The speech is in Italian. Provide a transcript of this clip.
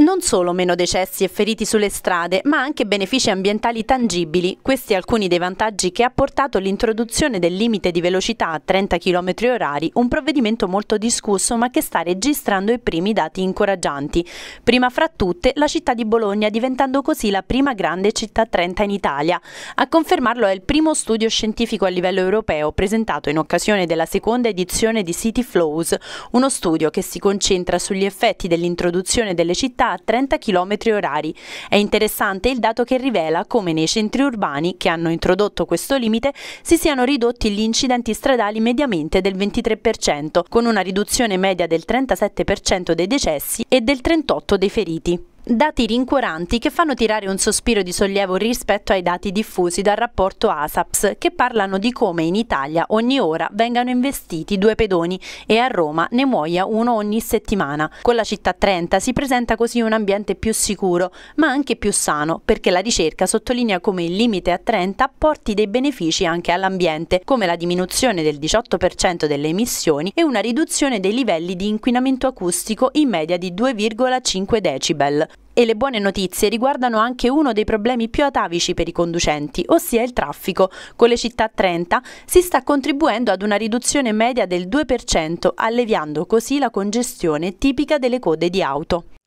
Non solo meno decessi e feriti sulle strade, ma anche benefici ambientali tangibili, questi alcuni dei vantaggi che ha portato l'introduzione del limite di velocità a 30 km h un provvedimento molto discusso ma che sta registrando i primi dati incoraggianti. Prima fra tutte la città di Bologna, diventando così la prima grande città 30 in Italia. A confermarlo è il primo studio scientifico a livello europeo presentato in occasione della seconda edizione di City Flows, uno studio che si concentra sugli effetti dell'introduzione delle città a 30 km orari. È interessante il dato che rivela come nei centri urbani che hanno introdotto questo limite si siano ridotti gli incidenti stradali mediamente del 23%, con una riduzione media del 37% dei decessi e del 38% dei feriti. Dati rincuoranti che fanno tirare un sospiro di sollievo rispetto ai dati diffusi dal rapporto ASAPS che parlano di come in Italia ogni ora vengano investiti due pedoni e a Roma ne muoia uno ogni settimana. Con la città 30 si presenta così un ambiente più sicuro ma anche più sano perché la ricerca sottolinea come il limite a 30 porti dei benefici anche all'ambiente come la diminuzione del 18% delle emissioni e una riduzione dei livelli di inquinamento acustico in media di 2,5 decibel. E le buone notizie riguardano anche uno dei problemi più atavici per i conducenti, ossia il traffico. Con le città 30 si sta contribuendo ad una riduzione media del 2%, alleviando così la congestione tipica delle code di auto.